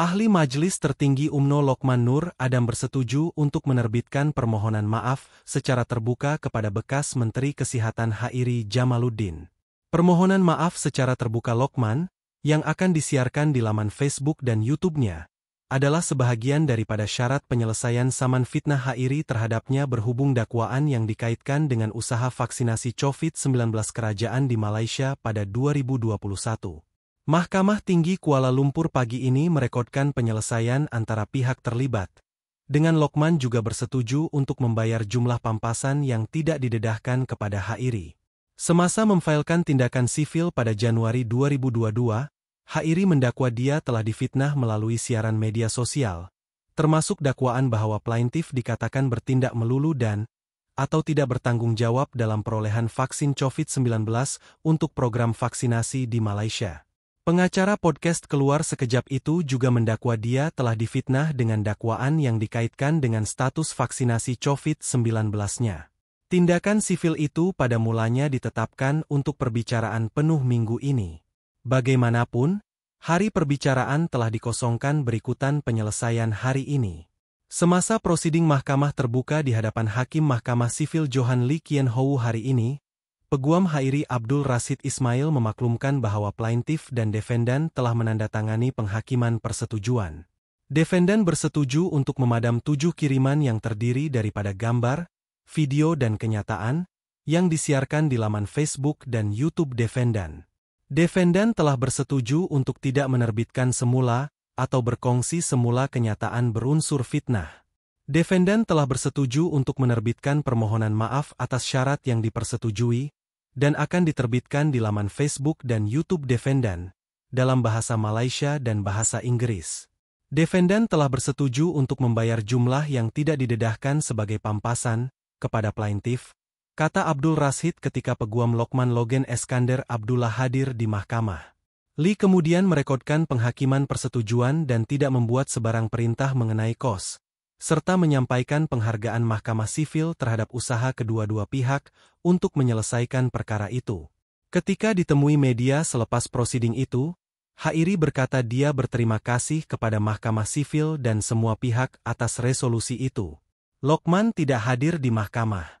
Ahli Majelis Tertinggi UMNO Lokman Nur Adam bersetuju untuk menerbitkan permohonan maaf secara terbuka kepada bekas Menteri Kesehatan Hairi Jamaluddin. Permohonan maaf secara terbuka Lokman, yang akan disiarkan di laman Facebook dan YouTube-nya, adalah sebahagian daripada syarat penyelesaian saman fitnah Hairi terhadapnya berhubung dakwaan yang dikaitkan dengan usaha vaksinasi COVID-19 kerajaan di Malaysia pada 2021. Mahkamah Tinggi Kuala Lumpur pagi ini merekodkan penyelesaian antara pihak terlibat. Dengan Lokman juga bersetuju untuk membayar jumlah pampasan yang tidak didedahkan kepada Hairi. Semasa memfailkan tindakan sivil pada Januari 2022, Hairi mendakwa dia telah difitnah melalui siaran media sosial, termasuk dakwaan bahwa plaintif dikatakan bertindak melulu dan atau tidak bertanggung jawab dalam perolehan vaksin COVID-19 untuk program vaksinasi di Malaysia. Pengacara podcast keluar sekejap itu juga mendakwa dia telah difitnah dengan dakwaan yang dikaitkan dengan status vaksinasi COVID-19-nya. Tindakan sivil itu pada mulanya ditetapkan untuk perbicaraan penuh minggu ini. Bagaimanapun, hari perbicaraan telah dikosongkan berikutan penyelesaian hari ini. Semasa prosiding mahkamah terbuka di hadapan Hakim Mahkamah Sivil Johan Lee Kien Hou hari ini, Peguam Hairi Abdul Rasid Ismail memaklumkan bahwa plaintif dan defendan telah menandatangani penghakiman persetujuan. Defendan bersetuju untuk memadam tujuh kiriman yang terdiri daripada gambar, video dan kenyataan, yang disiarkan di laman Facebook dan YouTube defendan. Defendan telah bersetuju untuk tidak menerbitkan semula atau berkongsi semula kenyataan berunsur fitnah. Defendan telah bersetuju untuk menerbitkan permohonan maaf atas syarat yang dipersetujui, dan akan diterbitkan di laman Facebook dan YouTube Defendant dalam bahasa Malaysia dan bahasa Inggris. Defendant telah bersetuju untuk membayar jumlah yang tidak didedahkan sebagai pampasan kepada plaintif, kata Abdul Rashid ketika peguam Lokman Logan Eskander Abdullah hadir di mahkamah. Lee kemudian merekodkan penghakiman persetujuan dan tidak membuat sebarang perintah mengenai kos, serta menyampaikan penghargaan Mahkamah Sivil terhadap usaha kedua-dua pihak untuk menyelesaikan perkara itu. Ketika ditemui media selepas prosiding itu, Hairi berkata dia berterima kasih kepada Mahkamah Sivil dan semua pihak atas resolusi itu. Lokman tidak hadir di mahkamah.